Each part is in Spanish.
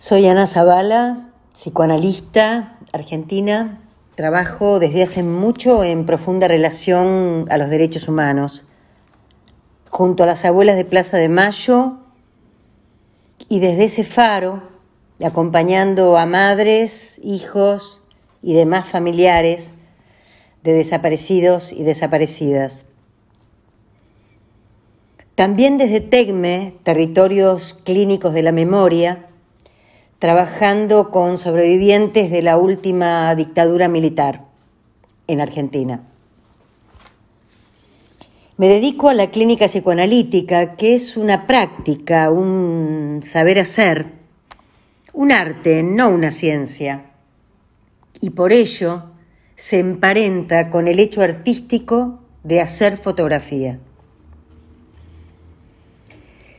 Soy Ana Zavala, psicoanalista argentina. Trabajo desde hace mucho en profunda relación a los derechos humanos, junto a las abuelas de Plaza de Mayo y desde ese faro, acompañando a madres, hijos y demás familiares de desaparecidos y desaparecidas. También desde TECME, Territorios Clínicos de la Memoria, trabajando con sobrevivientes de la última dictadura militar en Argentina. Me dedico a la clínica psicoanalítica, que es una práctica, un saber hacer, un arte, no una ciencia. Y por ello se emparenta con el hecho artístico de hacer fotografía.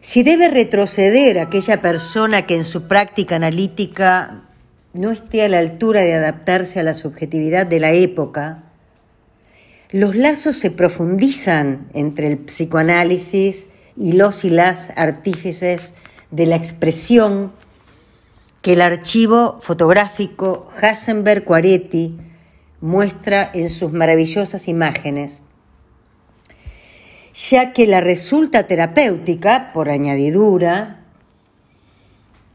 Si debe retroceder aquella persona que en su práctica analítica no esté a la altura de adaptarse a la subjetividad de la época, los lazos se profundizan entre el psicoanálisis y los y las artífices de la expresión que el archivo fotográfico hasenberg cuaretti muestra en sus maravillosas imágenes ya que la resulta terapéutica, por añadidura,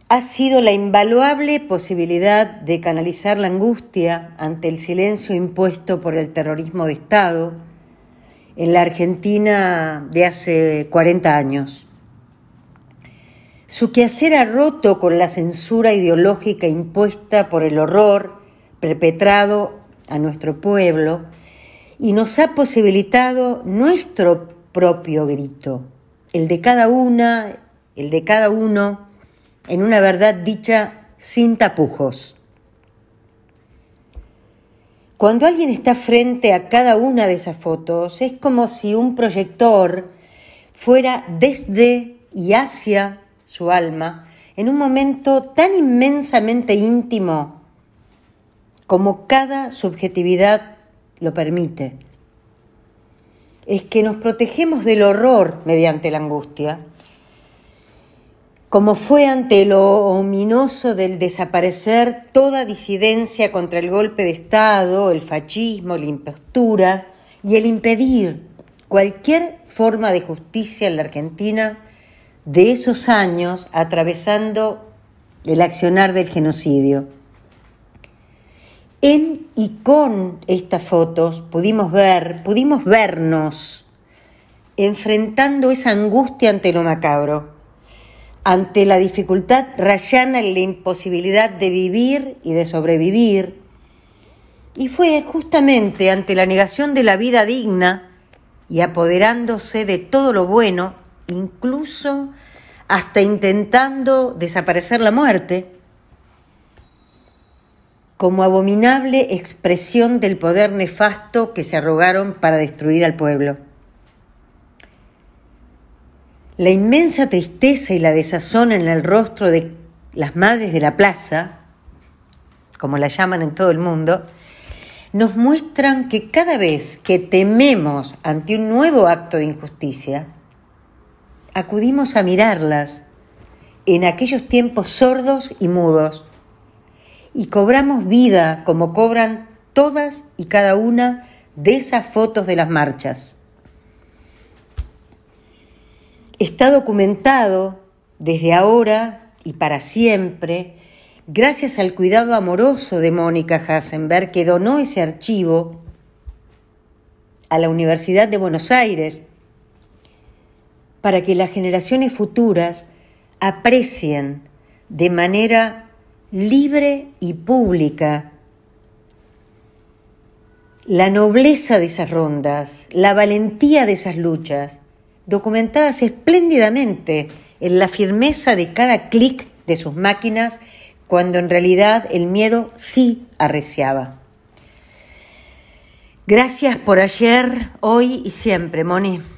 ha sido la invaluable posibilidad de canalizar la angustia ante el silencio impuesto por el terrorismo de Estado en la Argentina de hace 40 años. Su quehacer ha roto con la censura ideológica impuesta por el horror perpetrado a nuestro pueblo y nos ha posibilitado nuestro propio grito, el de cada una, el de cada uno, en una verdad dicha sin tapujos. Cuando alguien está frente a cada una de esas fotos, es como si un proyector fuera desde y hacia su alma en un momento tan inmensamente íntimo como cada subjetividad lo permite es que nos protegemos del horror mediante la angustia, como fue ante lo ominoso del desaparecer toda disidencia contra el golpe de Estado, el fascismo, la impostura y el impedir cualquier forma de justicia en la Argentina de esos años atravesando el accionar del genocidio en y con estas fotos pudimos ver, pudimos vernos enfrentando esa angustia ante lo macabro, ante la dificultad rayana en la imposibilidad de vivir y de sobrevivir. Y fue justamente ante la negación de la vida digna y apoderándose de todo lo bueno, incluso hasta intentando desaparecer la muerte, como abominable expresión del poder nefasto que se arrogaron para destruir al pueblo. La inmensa tristeza y la desazón en el rostro de las madres de la plaza, como la llaman en todo el mundo, nos muestran que cada vez que tememos ante un nuevo acto de injusticia, acudimos a mirarlas en aquellos tiempos sordos y mudos y cobramos vida como cobran todas y cada una de esas fotos de las marchas. Está documentado desde ahora y para siempre, gracias al cuidado amoroso de Mónica Hasenberg, que donó ese archivo a la Universidad de Buenos Aires para que las generaciones futuras aprecien de manera libre y pública. La nobleza de esas rondas, la valentía de esas luchas, documentadas espléndidamente en la firmeza de cada clic de sus máquinas, cuando en realidad el miedo sí arreciaba. Gracias por ayer, hoy y siempre, Moni.